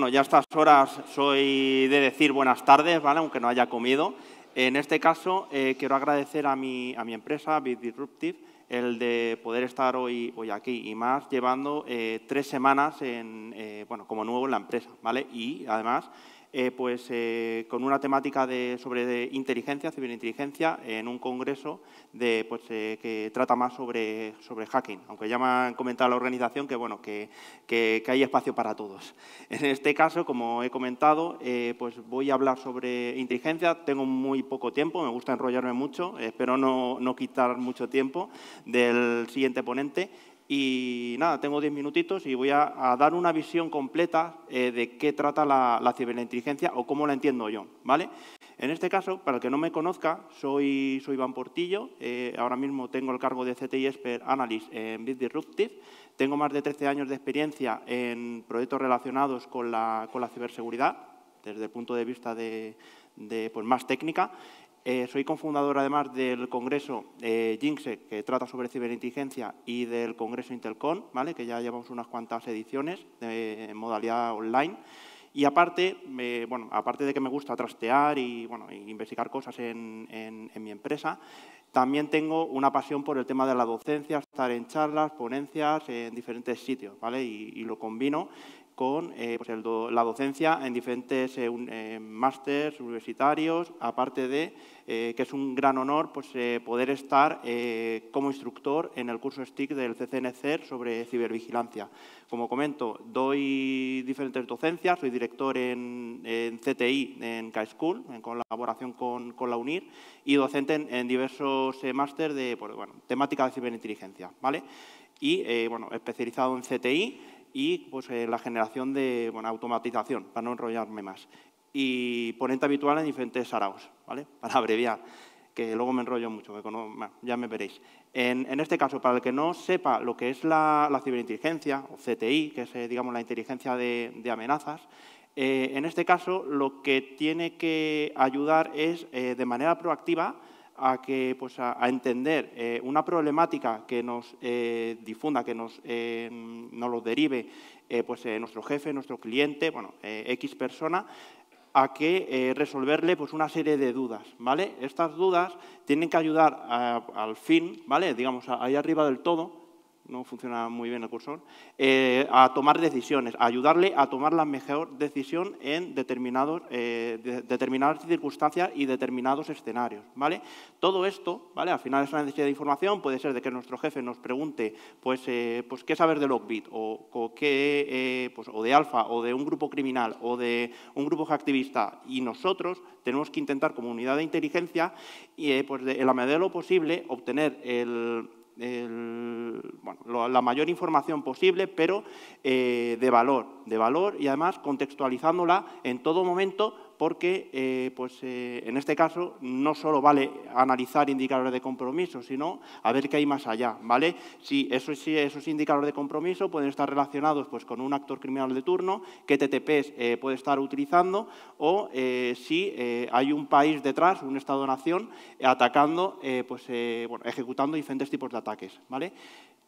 Bueno, ya a estas horas soy de decir buenas tardes, ¿vale? aunque no haya comido. En este caso, eh, quiero agradecer a mi, a mi empresa, Bit Disruptive, el de poder estar hoy, hoy aquí y más llevando eh, tres semanas en, eh, bueno, como nuevo en la empresa. ¿vale? Y además, eh, pues, eh, con una temática de, sobre inteligencia, ciberinteligencia, en un congreso de, pues, eh, que trata más sobre, hacking, aunque ya me han comentado la organización que, bueno, que, hay espacio para todos. En este caso, como he comentado, pues voy a hablar sobre inteligencia, tengo muy poco tiempo, me gusta enrollarme mucho, espero no quitar mucho tiempo del siguiente ponente, y nada, tengo 10 minutitos y voy a, dar una visión completa eh, de qué trata la, ciberinteligencia o cómo la entiendo yo, ¿vale? En este caso, para el que no me conozca, soy, soy Iván Portillo, eh, ahora mismo tengo el cargo de CTI Expert Analyst en Bit Disruptive, tengo más de 13 años de experiencia en proyectos relacionados con la, ciberseguridad, desde el punto de vista de pues, más técnica, eh, soy cofundador además del Congreso eh, Jinxe, que trata sobre ciberinteligencia, y del Congreso Intelcon, ¿vale? que ya llevamos unas cuantas ediciones en modalidad online. Y aparte, bueno, aparte de que me gusta trastear y bueno, investigar cosas en, mi empresa, también tengo una pasión por el tema de la docencia, estar en charlas, ponencias, en diferentes sitios, ¿vale? Y, y lo combino con eh, pues la docencia en diferentes eh, eh másters universitarios, aparte de eh, que es un gran honor pues, poder estar como instructor en el curso STIC del CCNCER sobre cibervigilancia. Como comento, doy diferentes docencias, soy director en, CTI, en K-School, en colaboración con, la UNIR, y docente en, diversos másters de pues, temática de ciberinteligencia. ¿vale? Y bueno, especializado en CTI, y pues, eh, la generación de automatización, para no enrollarme más. Y ponente habitual en diferentes saraos, ¿vale? para abreviar, que luego me enrollo mucho, ya me veréis. En, este caso, para el que no sepa lo que es la, ciberinteligencia, o CTI, que es eh, digamos, la inteligencia de, amenazas, eh, en este caso lo que tiene que ayudar es, de manera proactiva, a, que, pues a, entender eh, una problemática que nos eh, difunda, que nos, eh, lo derive pues, nuestro jefe, nuestro cliente, bueno, X persona, a que resolverle pues, una serie de dudas. ¿vale? Estas dudas tienen que ayudar a, al fin, ¿vale? digamos, ahí arriba del todo, no funciona muy bien el cursor, eh, a tomar decisiones, a ayudarle a tomar la mejor decisión en determinados, eh, determinadas circunstancias y determinados escenarios. ¿vale? Todo esto, ¿vale? al final es una necesidad de información, puede ser de que nuestro jefe nos pregunte pues, eh, pues qué saber de Lockbit o, qué, pues, o de Alfa o de un grupo criminal o de un grupo activista y nosotros tenemos que intentar como unidad de inteligencia y, pues, de, en la medida de lo posible obtener el la mayor información posible, pero eh, de valor, de valor y además contextualizándola en todo momento porque eh, pues, eh, en este caso no solo vale analizar indicadores de compromiso, sino a ver qué hay más allá. ¿vale? Si esos, indicadores de compromiso pueden estar relacionados pues, con un actor criminal de turno, qué TTPs eh, puede estar utilizando o si hay un país detrás, un Estado-nación, atacando, pues, ejecutando diferentes tipos de ataques. ¿vale?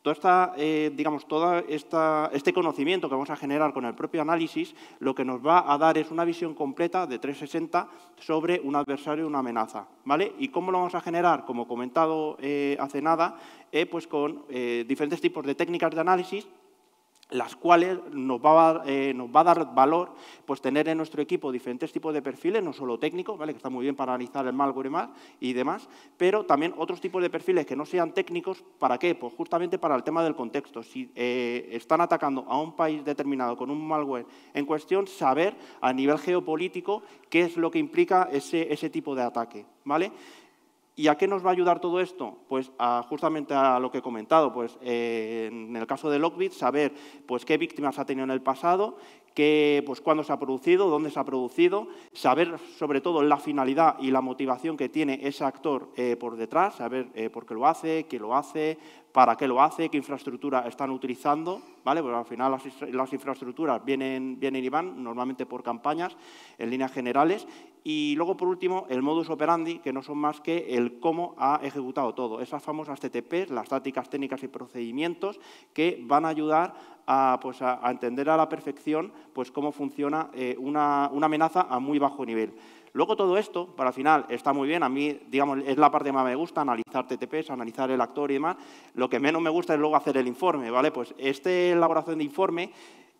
Toda esta, eh, digamos, todo este conocimiento que vamos a generar con el propio análisis, lo que nos va a dar es una visión completa de 360 sobre un adversario y una amenaza. ¿vale? ¿Y cómo lo vamos a generar? Como comentado eh, hace nada, eh, pues con eh, diferentes tipos de técnicas de análisis las cuales nos va, a, eh, nos va a dar valor pues, tener en nuestro equipo diferentes tipos de perfiles, no solo técnicos, ¿vale? que está muy bien para analizar el malware y, demás, pero también otros tipos de perfiles que no sean técnicos, ¿para qué? Pues justamente para el tema del contexto. Si eh, están atacando a un país determinado con un malware en cuestión, saber a nivel geopolítico qué es lo que implica ese, ese tipo de ataque. ¿vale? ¿Y a qué nos va a ayudar todo esto? Pues justamente a lo que he comentado. Pues, eh, en el caso de Lockbit, saber pues, qué víctimas ha tenido en el pasado, qué, pues, cuándo se ha producido, dónde se ha producido, saber sobre todo la finalidad y la motivación que tiene ese actor eh, por detrás, saber eh, por qué lo hace, qué lo hace, para qué lo hace, qué infraestructura están utilizando, ¿vale? Pues al final las, infraestructuras vienen, y van, normalmente por campañas, en líneas generales. Y luego, por último, el modus operandi, que no son más que el cómo ha ejecutado todo. Esas famosas TTPs, las tácticas técnicas y procedimientos, que van a ayudar a, pues, entender a la perfección pues, cómo funciona eh, una amenaza a muy bajo nivel. Luego todo esto, para el final, está muy bien. A mí, digamos, es la parte que más me gusta, analizar TTPs, analizar el actor y demás. Lo que menos me gusta es luego hacer el informe, ¿vale? Pues esta elaboración de informe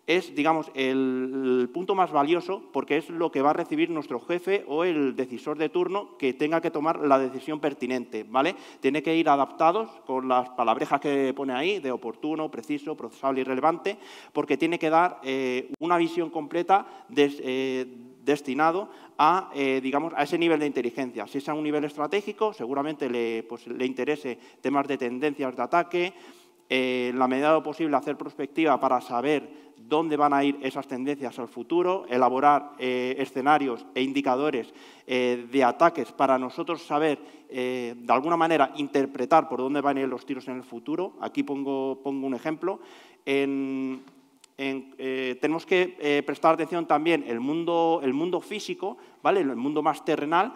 es, digamos, el, punto más valioso porque es lo que va a recibir nuestro jefe o el decisor de turno que tenga que tomar la decisión pertinente, ¿vale? Tiene que ir adaptados con las palabrejas que pone ahí de oportuno, preciso, procesable y relevante, porque tiene que dar eh, una visión completa destinada eh, destinado a, eh, digamos, a ese nivel de inteligencia. Si es a un nivel estratégico, seguramente le, pues, interese temas de tendencias de ataque, eh, en la medida de lo posible hacer prospectiva para saber dónde van a ir esas tendencias al futuro, elaborar eh, escenarios e indicadores de ataques para nosotros saber, de alguna manera, interpretar por dónde van a ir los tiros en el futuro. Aquí pongo, pongo un ejemplo. En, eh, tenemos que eh, prestar atención también el mundo, el mundo físico, ¿vale? el mundo más terrenal,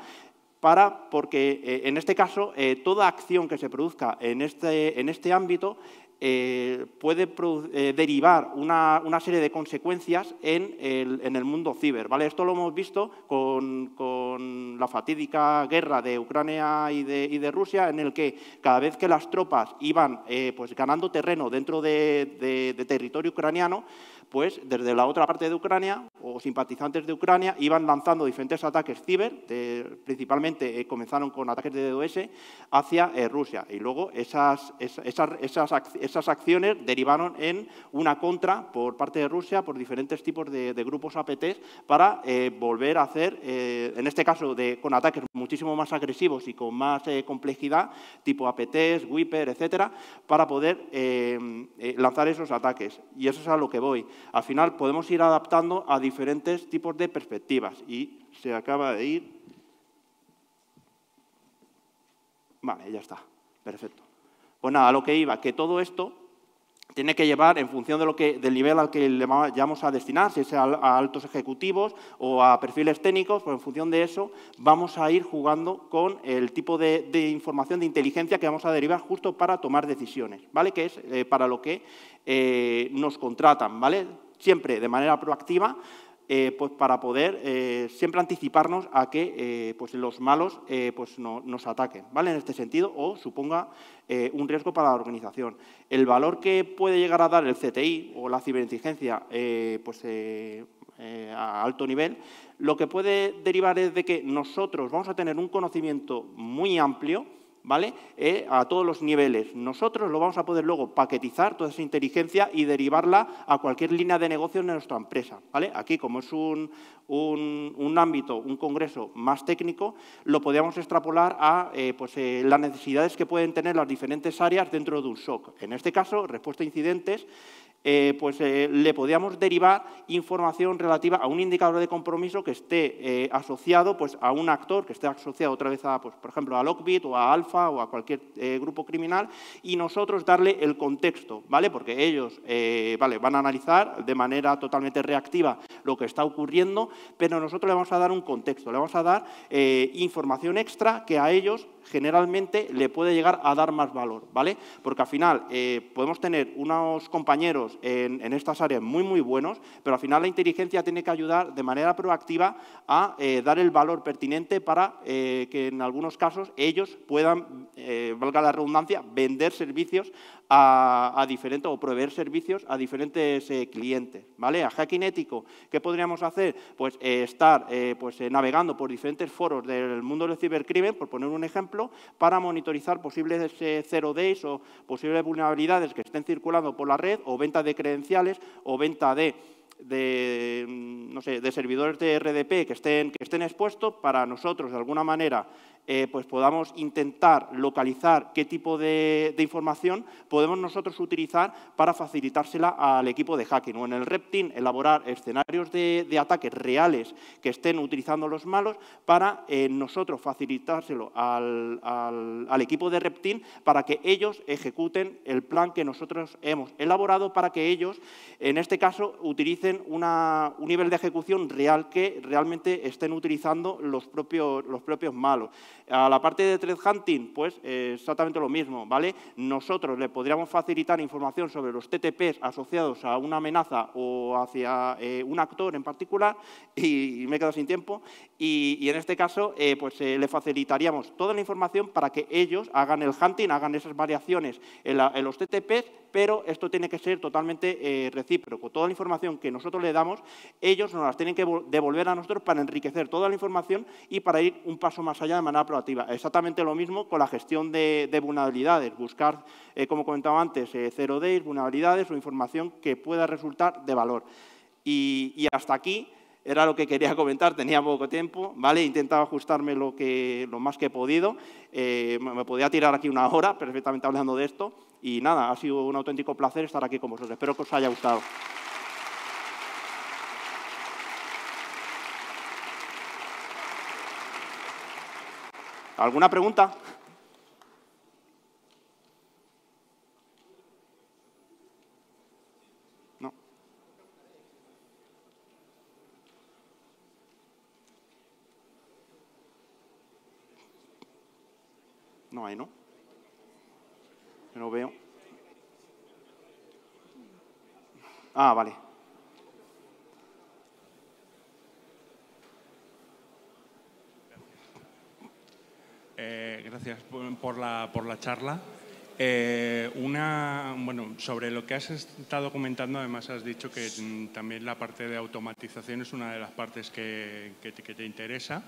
para, porque eh, en este caso toda acción que se produzca en este, en este ámbito puede derivar una, serie de consecuencias en el, mundo ciber. ¿vale? Esto lo hemos visto con con la fatídica guerra de Ucrania y de, Rusia, en el que cada vez que las tropas iban eh, pues ganando terreno dentro de territorio ucraniano, pues desde la otra parte de Ucrania o simpatizantes de Ucrania iban lanzando diferentes ataques ciber, principalmente eh, comenzaron con ataques de DOS hacia eh, Rusia. Y luego esas, esas, esas, esas, acciones derivaron en una contra por parte de Rusia por diferentes tipos de, grupos APTs para eh, volver a hacer, en este caso de, con ataques muchísimo más agresivos y con más complejidad, tipo APTs, Wiper, etcétera, para poder lanzar esos ataques. Y eso es a lo que voy al final podemos ir adaptando a diferentes tipos de perspectivas. Y se acaba de ir. Vale, ya está. Perfecto. Pues nada, a lo que iba, que todo esto tiene que llevar en función de lo que, del nivel al que le vamos a destinar, si es a, altos ejecutivos o a perfiles técnicos, pues en función de eso vamos a ir jugando con el tipo de, información, de inteligencia que vamos a derivar justo para tomar decisiones, ¿vale? Que es eh, para lo que eh, nos contratan, ¿vale? Siempre de manera proactiva, eh, pues para poder eh, siempre anticiparnos a que eh, pues los malos pues nos ataquen, ¿vale? En este sentido, o suponga un riesgo para la organización. El valor que puede llegar a dar el CTI o la ciberinteligencia pues, a alto nivel, lo que puede derivar es de que nosotros vamos a tener un conocimiento muy amplio ¿vale? Eh, a todos los niveles. Nosotros lo vamos a poder luego paquetizar toda esa inteligencia y derivarla a cualquier línea de negocio de nuestra empresa. ¿vale? Aquí, como es un, ámbito, un congreso más técnico, lo podríamos extrapolar a eh, pues, eh, las necesidades que pueden tener las diferentes áreas dentro de un SOC. En este caso, respuesta a incidentes eh, pues, eh, le podíamos derivar información relativa a un indicador de compromiso que esté eh, asociado pues, a un actor, que esté asociado otra vez, a, pues, por ejemplo, a Lockbit o a Alfa o a cualquier grupo criminal, y nosotros darle el contexto, ¿vale? Porque ellos vale, van a analizar de manera totalmente reactiva lo que está ocurriendo, pero nosotros le vamos a dar un contexto, le vamos a dar información extra que a ellos generalmente le puede llegar a dar más valor, ¿vale? Porque al final eh, podemos tener unos compañeros en, estas áreas muy, muy buenos, pero al final la inteligencia tiene que ayudar de manera proactiva a eh, dar el valor pertinente para eh, que en algunos casos ellos puedan, valga la redundancia, vender servicios a, diferentes o proveer servicios a diferentes clientes, ¿vale? A hacking ético, ¿qué podríamos hacer? Pues estar pues, navegando por diferentes foros del mundo del cibercrimen, por poner un ejemplo, para monitorizar posibles zero days o posibles vulnerabilidades que estén circulando por la red o venta de credenciales o venta de mm, servidores de RDP que estén expuestos para nosotros, de alguna manera, eh, pues podamos intentar localizar qué tipo de, información podemos nosotros utilizar para facilitársela al equipo de hacking o en el Reptin elaborar escenarios de, ataques reales que estén utilizando los malos para eh, nosotros facilitárselo al, equipo de Reptin para que ellos ejecuten el plan que nosotros hemos elaborado para que ellos, en este caso, utilicen un nivel de ejecución real que realmente estén utilizando los propios, los propios malos. A la parte de Threat hunting, pues eh, exactamente lo mismo, ¿vale? Nosotros le podríamos facilitar información sobre los TTPs asociados a una amenaza o hacia eh, un actor en particular, y, me he quedado sin tiempo, y, en este caso eh, pues le facilitaríamos toda la información para que ellos hagan el hunting, hagan esas variaciones en los TTPs pero esto tiene que ser totalmente eh, recíproco. Toda la información que nosotros le damos, ellos nos la tienen que devolver a nosotros para enriquecer toda la información y para ir un paso más allá de manera proactiva. Exactamente lo mismo con la gestión de, vulnerabilidades, buscar, eh, como comentaba antes, cero eh, zero days, vulnerabilidades o información que pueda resultar de valor. y hasta aquí era lo que quería comentar, tenía poco tiempo, ¿vale? Intentaba ajustarme lo, que, lo más que he podido. Eh, me podía tirar aquí una hora perfectamente hablando de esto. Y nada, ha sido un auténtico placer estar aquí con vosotros. Espero que os haya gustado. ¿Alguna pregunta? No hay, ¿no? no veo. Ah, vale. Eh, gracias por la, por la charla. Eh, una, bueno, sobre lo que has estado comentando, además has dicho que también la parte de automatización es una de las partes que, que te interesa.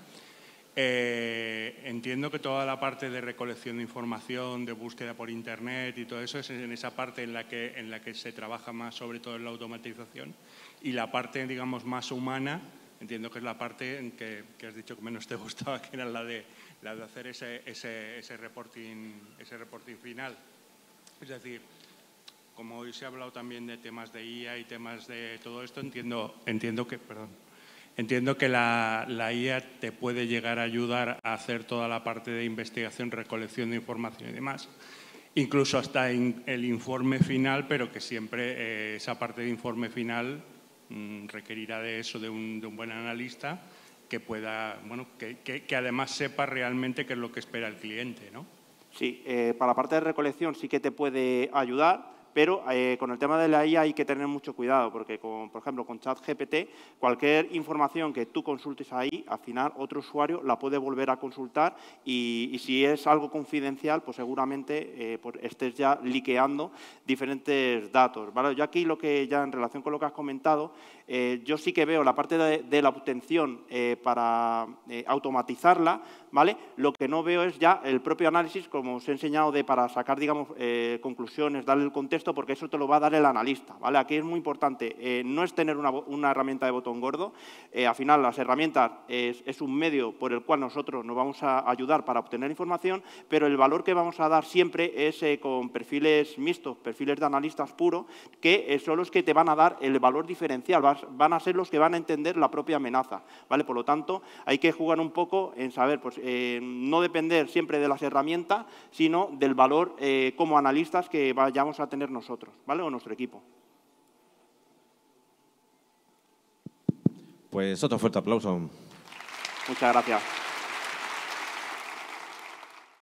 Eh, entiendo que toda la parte de recolección de información, de búsqueda por Internet y todo eso es en esa parte en la que, en la que se trabaja más, sobre todo en la automatización. Y la parte, digamos, más humana, entiendo que es la parte en que, has dicho que menos te gustaba, que era la de, la hacer ese, ese, ese, reporting, ese reporting final. Es decir, como hoy se ha hablado también de temas de IA y temas de todo esto, entiendo, entiendo que... Perdón. Entiendo que la, IA te puede llegar a ayudar a hacer toda la parte de investigación, recolección de información y demás, incluso hasta el informe final, pero que siempre eh, esa parte de informe final mm, requerirá de eso, de un, buen analista que pueda, bueno, que, además sepa realmente qué es lo que espera el cliente, ¿no? Sí, eh, para la parte de recolección sí que te puede ayudar pero eh, con el tema de la IA hay que tener mucho cuidado, porque, por ejemplo, con ChatGPT, cualquier información que tú consultes ahí, al final otro usuario la puede volver a consultar y, si es algo confidencial, pues seguramente eh, pues estés ya liqueando diferentes datos. Yo aquí lo que ya en relación con lo que has comentado, eh, yo sí que veo la parte de, la obtención para automatizarla, ¿vale? Lo que no veo es ya el propio análisis, como os he enseñado, de para sacar, digamos, conclusiones, darle el contexto esto porque eso te lo va a dar el analista. ¿vale? Aquí es muy importante, eh, no es tener una, herramienta de botón gordo, eh, al final las herramientas es, un medio por el cual nosotros nos vamos a ayudar para obtener información, pero el valor que vamos a dar siempre es eh, con perfiles mixtos, perfiles de analistas puro que son los que te van a dar el valor diferencial, van a ser los que van a entender la propia amenaza. ¿vale? Por lo tanto, hay que jugar un poco en saber, pues no depender siempre de las herramientas, sino del valor como analistas que vayamos a tener nosotros, ¿vale? O nuestro equipo. Pues otro fuerte aplauso. Muchas gracias.